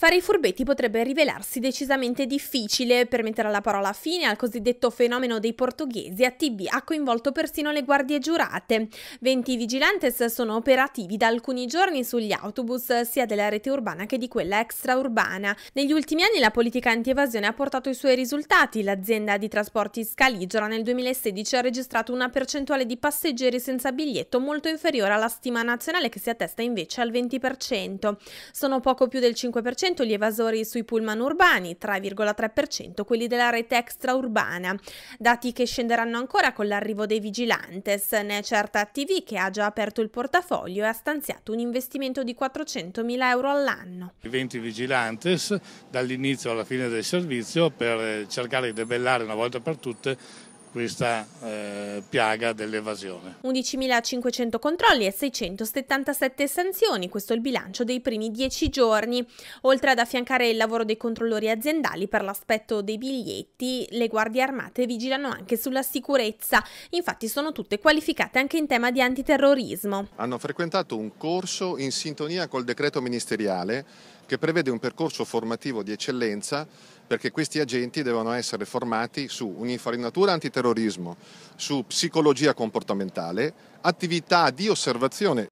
Fare i furbetti potrebbe rivelarsi decisamente difficile. Per mettere la parola fine al cosiddetto fenomeno dei portoghesi, ATB ha coinvolto persino le guardie giurate. 20 vigilantes sono operativi da alcuni giorni sugli autobus sia della rete urbana che di quella extraurbana. Negli ultimi anni la politica antievasione ha portato i suoi risultati. L'azienda di trasporti Scaligera nel 2016 ha registrato una percentuale di passeggeri senza biglietto molto inferiore alla stima nazionale che si attesta invece al 20%. Sono poco più del 5% 2,5% gli evasori sui pullman urbani, 3,3% quelli della rete extraurbana. Dati che scenderanno ancora con l'arrivo dei vigilantes. Ne è certa TV che ha già aperto il portafoglio e ha stanziato un investimento di 400.000 euro all'anno. 20 vigilantes dall'inizio alla fine del servizio per cercare di debellare una volta per tutte questa eh, piaga dell'evasione. 11.500 controlli e 677 sanzioni, questo è il bilancio dei primi dieci giorni. Oltre ad affiancare il lavoro dei controllori aziendali per l'aspetto dei biglietti, le guardie armate vigilano anche sulla sicurezza, infatti sono tutte qualificate anche in tema di antiterrorismo. Hanno frequentato un corso in sintonia col decreto ministeriale che prevede un percorso formativo di eccellenza perché questi agenti devono essere formati su un'infarinatura antiterrorismo, su psicologia comportamentale, attività di osservazione